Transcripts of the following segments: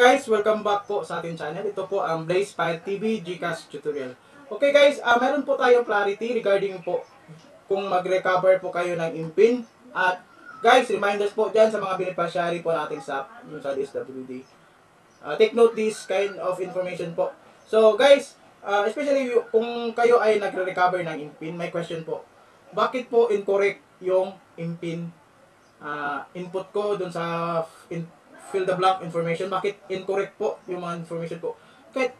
guys, welcome back po sa ating channel. Ito po ang Blaze Fire TV Gcash Tutorial. Okay guys, uh, meron po tayong clarity regarding po kung mag-recover po kayo ng impin. At guys, reminders po dyan sa mga beneficiary po nating sa, sa SWD. Uh, ah, take note this kind of information po. So guys, uh, especially kung kayo ay nagre-recover ng impin, may question po. Bakit po incorrect yung impin uh, input ko dun sa in fill the blank information. Bakit incorrect po yung mga information ko? Kahit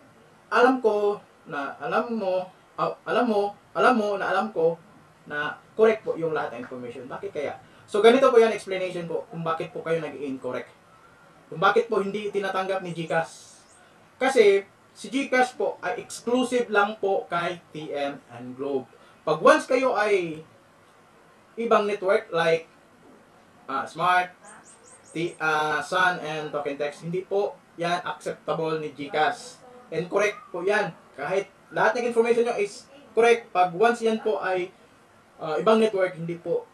alam ko na alam mo, uh, alam mo, alam mo na alam ko na correct po yung lahat ng information. Bakit kaya? So ganito po yan explanation po kung bakit po kayo nag-incorrect. Kung bakit po hindi tinatanggap ni GCash. Kasi si GCash po ay exclusive lang po kay TM and Globe. Pag once kayo ay ibang network like uh, Smart, uh, Sun and Token Text. Hindi po yan acceptable ni GCash. And correct po yan. Kahit lahat ng information nyo is correct. Pag once yan po ay uh, ibang network, hindi po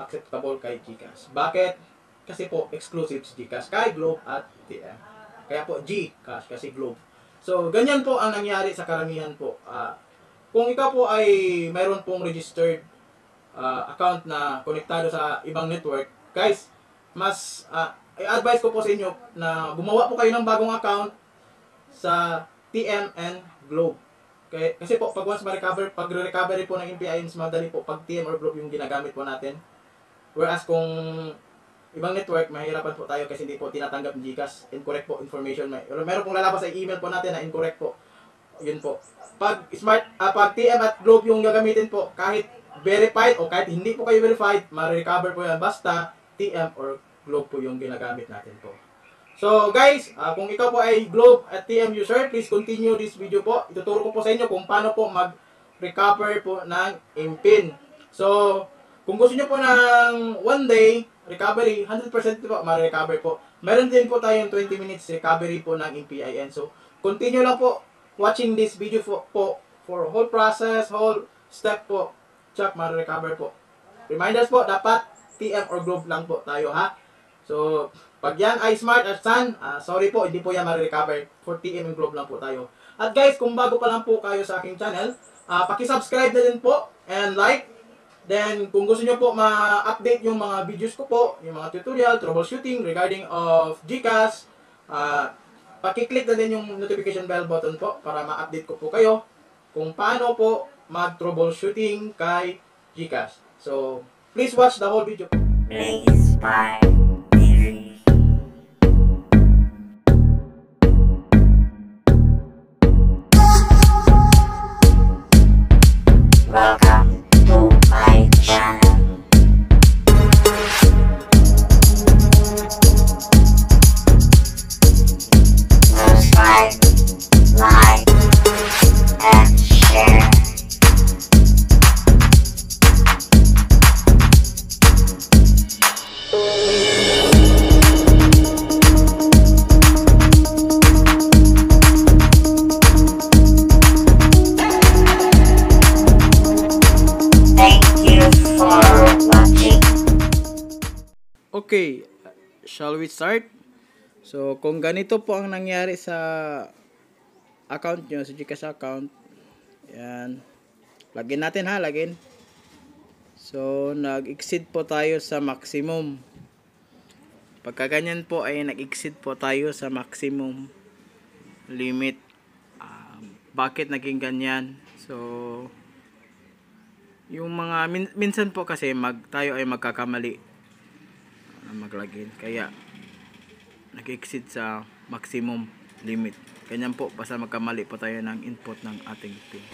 acceptable kay GCash. Bakit? Kasi po exclusive si GCash kay Globe at TM. Kaya po GCash kasi Globe. So, ganyan po ang nangyari sa karamihan po. Uh, kung ikaw po ay mayroon pong registered uh, account na konektado sa ibang network, guys, mas uh, i-advise ko po sa inyo na gumawa po kayo ng bagong account sa TMN Globe. Okay? Kasi po, pag once ma-recover, pag recovery po ng MPINs, madali po pag TM or Globe yung ginagamit po natin. Whereas kung ibang network, mahirapan po tayo kasi hindi po tinatanggap ng GCash. Incorrect po information. May, meron pong lalabas sa email po natin na incorrect po. Yun po. Pag smart, uh, pag TM at Globe yung gagamitin po, kahit verified o kahit hindi po kayo verified, ma-recover po yan. Basta TM or globe po yung ginagamit natin po. So guys, uh, kung ikaw po ay globe at TM user, please continue this video po. Ituturo ko po sa inyo kung paano po mag-recover po ng impin. So, kung gusto nyo po ng one day recovery, 100% po ma-recover po. Meron din po tayong 20 minutes recovery po ng MPIN. So, continue lang po watching this video po, po for whole process, whole step po. Check, ma-recover po. Reminders po, dapat PM or group lang po tayo ha. So, pag yan ay smart at sun, uh, sorry po, hindi po yan marirecover. For PM and group lang po tayo. At guys, kung bago pa lang po kayo sa aking channel, uh, pakisubscribe na din po and like. Then, kung gusto nyo po ma-update yung mga videos ko po, yung mga tutorial, troubleshooting regarding of GCAS, uh, ah, pakiclick na din yung notification bell button po para ma-update ko po kayo kung paano po mag-troubleshooting kay GCash. So, Please watch the whole video. Please bye. Welcome. start. So, kung ganito po ang nangyari sa account nyo, sa Gcash account, yan, lagin natin ha, lagin. So, nag-exceed po tayo sa maximum. Pagka ganyan po ay nag-exceed po tayo sa maximum limit. Uh, bakit naging ganyan? So, yung mga, min, minsan po kasi mag, tayo ay magkakamali uh, ah, maglagin. Kaya, nag-exceed sa maximum limit. Ganyan po, basta magkamali po tayo ng input ng ating pin.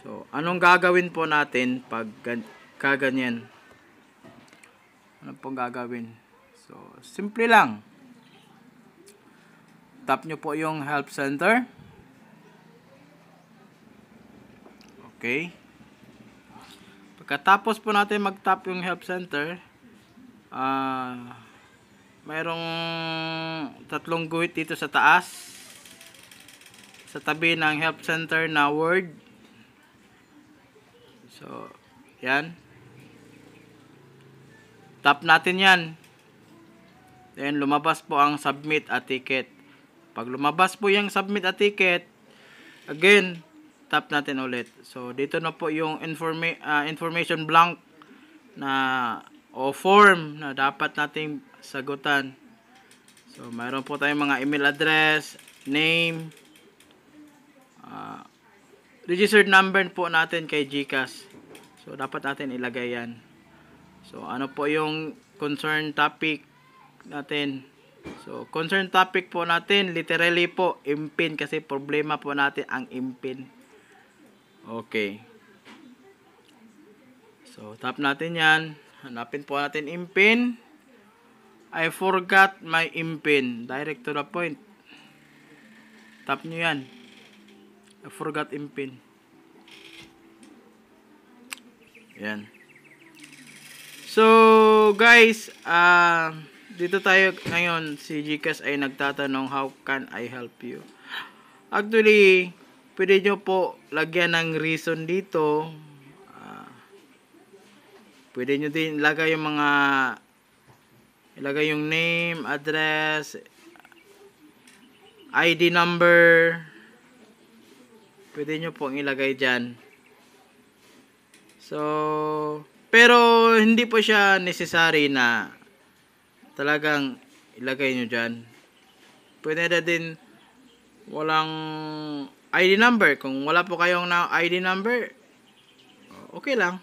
So, anong gagawin po natin pag kaganyan? Ano pong gagawin? So, simple lang. Tap nyo po yung help center. Okay. Pagkatapos po natin mag-tap yung help center, ah... Uh, mayroong tatlong guhit dito sa taas sa tabi ng help center na word so yan tap natin yan then lumabas po ang submit a ticket pag lumabas po yung submit a ticket again tap natin ulit so dito na po yung informa uh, information blank na o form na dapat nating sagutan. So, mayroon po tayong mga email address, name, uh, registered number po natin kay GCash. So, dapat natin ilagay yan. So, ano po yung concern topic natin? So, concern topic po natin, literally po, impin kasi problema po natin ang impin. Okay. So, tap natin yan. Hanapin po natin impin. I forgot my impin. Direct to the point. Tap nyo yan. I forgot impin. Yan. So, guys, uh, dito tayo ngayon. Si Gcash ay nagtatanong, how can I help you? Actually, pwede nyo po lagyan ng reason dito Pwede nyo din ilagay yung mga ilagay yung name, address, ID number. Pwede nyo pong ilagay dyan. So, pero hindi po siya necessary na talagang ilagay nyo dyan. Pwede na din walang ID number. Kung wala po kayong ID number, okay lang.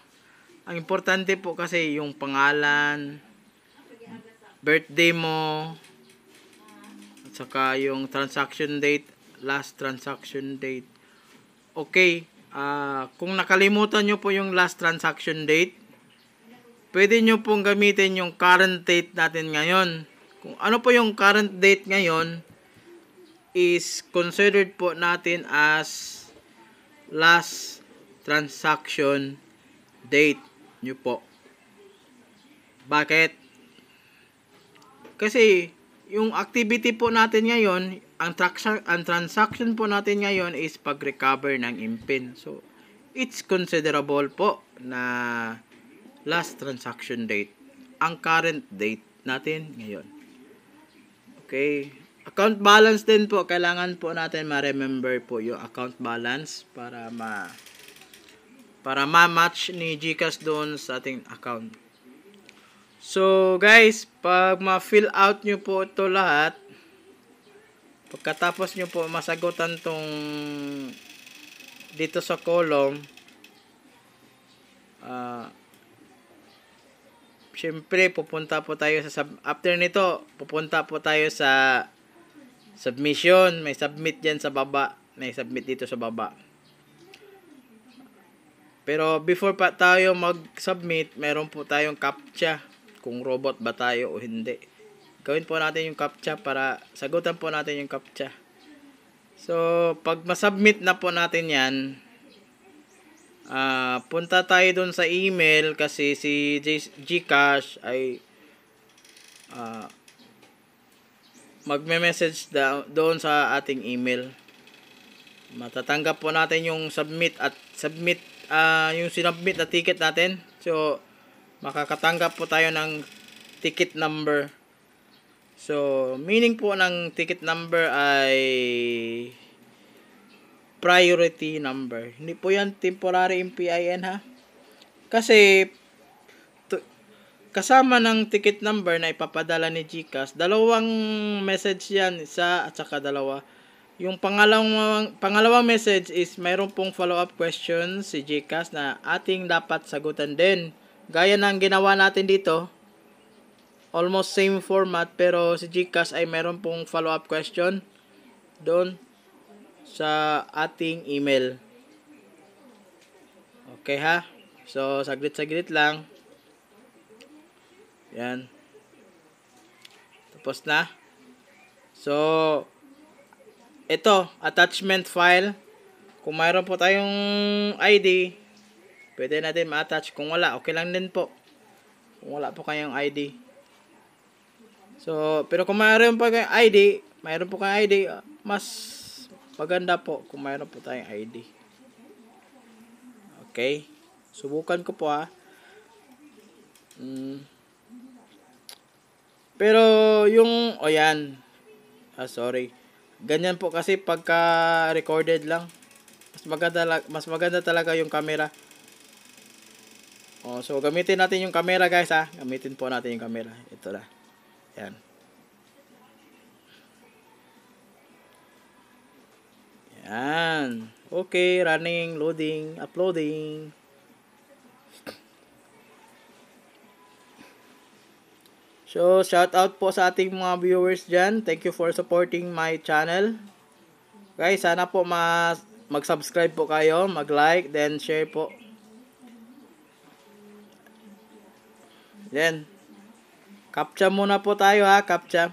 Ang importante po kasi yung pangalan, birthday mo, at saka yung transaction date, last transaction date. Okay, uh, kung nakalimutan nyo po yung last transaction date, pwede nyo pong gamitin yung current date natin ngayon. Kung ano po yung current date ngayon, is considered po natin as last transaction date nyo po. Bakit? Kasi, yung activity po natin ngayon, ang, transaction, ang transaction po natin ngayon is pag-recover ng impin. So, it's considerable po na last transaction date. Ang current date natin ngayon. Okay. Account balance din po. Kailangan po natin ma-remember po yung account balance para ma- para ma-match ni GCash doon sa ating account. So, guys, pag ma-fill out nyo po ito lahat, pagkatapos nyo po masagutan tong dito sa column, uh, syempre, pupunta po tayo sa, sub after nito, pupunta po tayo sa submission. May submit dyan sa baba. May submit dito sa baba. Pero before pa tayo mag-submit, meron po tayong CAPTCHA kung robot ba tayo o hindi. Gawin po natin yung CAPTCHA para sagutan po natin yung CAPTCHA. So, pag masubmit na po natin yan, uh, punta tayo dun sa email kasi si Gcash ay uh, magme-message doon sa ating email. Matatanggap po natin yung submit at submit uh, yung sinubmit na ticket natin. So, makakatanggap po tayo ng ticket number. So, meaning po ng ticket number ay priority number. Hindi po yan temporary MPIN ha. Kasi, kasama ng ticket number na ipapadala ni GCash, dalawang message yan, isa at saka dalawa. Yung pangalawang, pangalawang message is mayroon pong follow-up question si Gcas na ating dapat sagutan din. Gaya ng ginawa natin dito, almost same format pero si Gcas ay mayroon pong follow-up question doon sa ating email. Okay ha? So, saglit-saglit lang. Yan. Tapos na. So, ito, attachment file. Kung mayroon po tayong ID, pwede natin ma-attach. Kung wala, okay lang din po. Kung wala po kayong ID. So, pero kung mayroon po kayong ID, mayroon po kayong ID, mas maganda po kung mayroon po tayong ID. Okay? Subukan ko po ha. Mm. Pero yung, o oh yan. Ah, sorry. Ganyan po kasi pagka recorded lang. Mas maganda, mas maganda talaga yung camera. Oh, so gamitin natin yung camera guys ha. Gamitin po natin yung camera. Ito na. Yan. Yan. Okay, running, loading, uploading. So, shout out po sa ating mga viewers dyan. Thank you for supporting my channel. Guys, sana po mag-subscribe po kayo, mag-like, then share po. Then, captcha muna po tayo ha, captcha.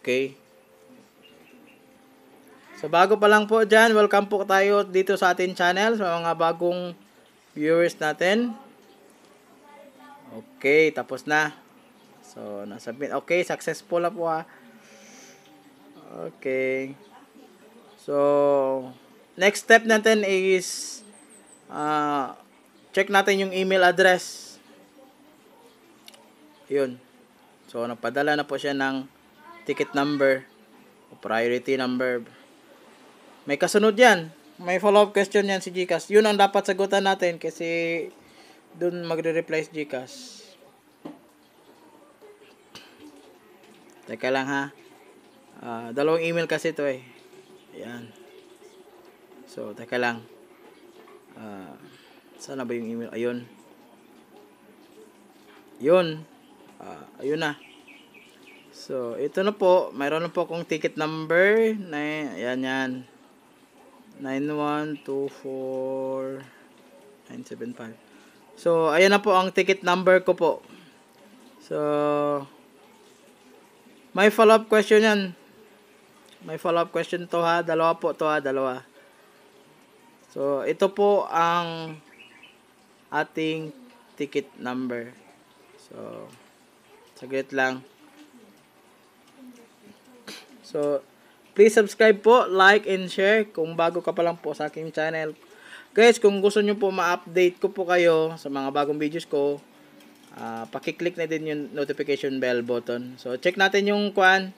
Okay. So bago pa lang po dyan, welcome po tayo dito sa ating channel sa mga bagong viewers natin. Okay, tapos na. So, nasubmit. Okay, successful na po ha. Ah. Okay. So, next step natin is uh, check natin yung email address. Yun. So, napadala na po siya ng ticket number o priority number. May kasunod yan. May follow-up question yan si Gcash. Yun ang dapat sagutan natin kasi doon magre-reply si Gcash. Teka lang ha. Uh, dalawang email kasi to eh. Ayan. So, teka lang. Uh, sana ba yung email? Ayun. Yun. Uh, ayun na. So, ito na po. Mayroon na po akong ticket number. Na, ayan yan. 9124975. So, ayan na po ang ticket number ko po. So, may follow-up question yan. May follow-up question to ha. Dalawa po to ha. Dalawa. So, ito po ang ating ticket number. So, saglit lang. So, Please subscribe po, like, and share kung bago ka pa lang po sa aking channel. Guys, kung gusto nyo po ma-update ko po kayo sa mga bagong videos ko, uh, pakiclick na din yung notification bell button. So, check natin yung kwan.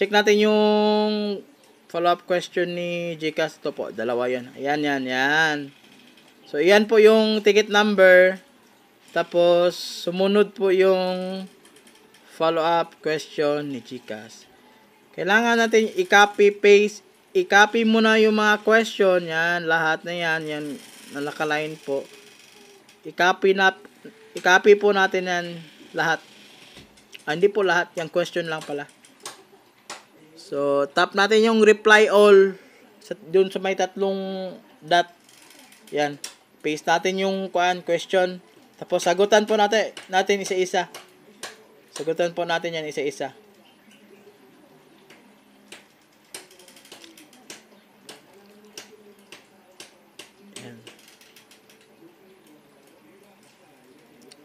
Check natin yung follow-up question ni Gcas. Ito po, dalawa yan. Ayan, yan, yan. So, iyan po yung ticket number. Tapos, sumunod po yung follow-up question ni Gcas. Kailangan natin i-copy paste, i-copy mo na yung mga question, yan, lahat na yan, yan, nakalain po. I-copy na, i-copy po natin yan lahat. Ah, hindi po lahat, yung question lang pala. So, tap natin yung reply all sa, dun sa may tatlong dot. Yan. Paste natin yung kuan question. Tapos sagutan po natin natin isa-isa. Sagutan po natin yan isa-isa.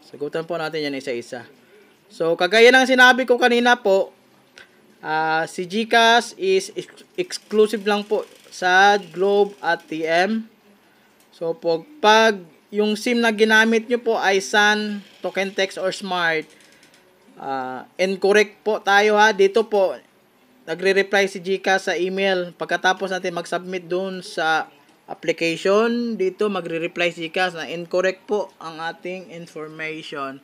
Sagutan po natin yan isa-isa. So, kagaya ng sinabi ko kanina po, uh, si GCash is ex- exclusive lang po sa Globe at TM. So, pag, pag yung SIM na ginamit nyo po ay SAN, Token Text, or Smart, uh, incorrect po tayo ha. Dito po, nagre-reply si Gcash sa email. Pagkatapos natin mag-submit doon sa application, dito magre-reply si Cass na incorrect po ang ating information.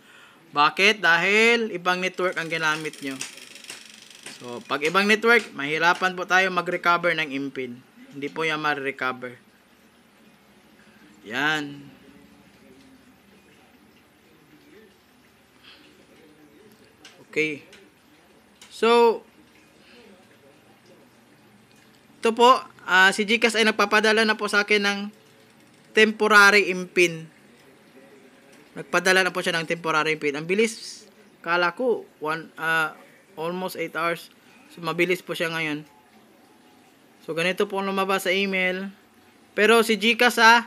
Bakit? Dahil ibang network ang ginamit nyo. So, pag ibang network, mahirapan po tayo mag-recover ng impin. Hindi po yan ma-recover. Yan. Okay. So, ito po, uh, si Gcash ay nagpapadala na po sa akin ng temporary impin. Nagpadala na po siya ng temporary impin. Ang bilis, kala ko, one, uh, almost 8 hours. So, mabilis po siya ngayon. So, ganito po ang lumabas sa email. Pero si Gcash ah,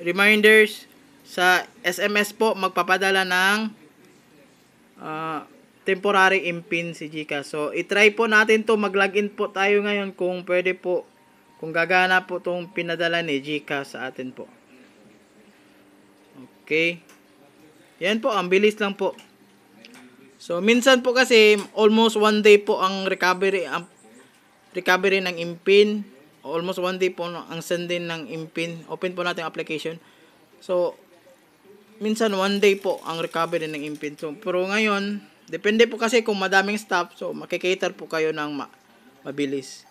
reminders, sa SMS po, magpapadala ng uh, temporary impin si Gcash. So, itry po natin to mag-login po tayo ngayon kung pwede po, kung gagana po itong pinadala ni Gcash sa atin po. Okay. Yan po, ang bilis lang po. So, minsan po kasi, almost one day po ang recovery, ang recovery ng impin. Almost one day po ang send din ng impin. Open po natin application. So, minsan one day po ang recovery ng impin. So, pero ngayon, Depende po kasi kung madaming staff, so makikater po kayo ng ma mabilis.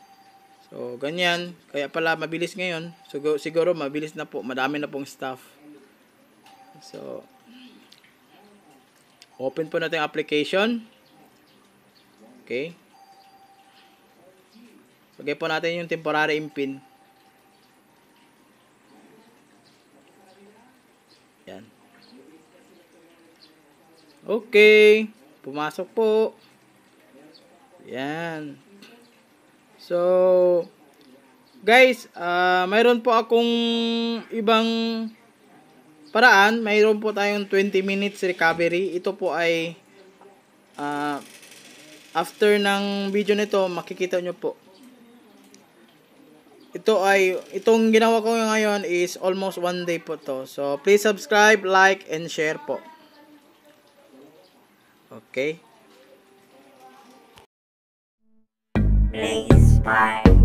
So, ganyan. Kaya pala mabilis ngayon. So, siguro mabilis na po. Madami na pong staff. So, open po natin application. Okay. Lagay po natin yung temporary impin. Yan. Okay. Pumasok po. Yan. So, guys, uh, mayroon po akong ibang paraan. Mayroon po tayong 20 minutes recovery. Ito po ay uh, after ng video nito, makikita nyo po. Ito ay, itong ginawa ko ngayon is almost one day po to. So, please subscribe, like, and share po. Okay? Please, bye.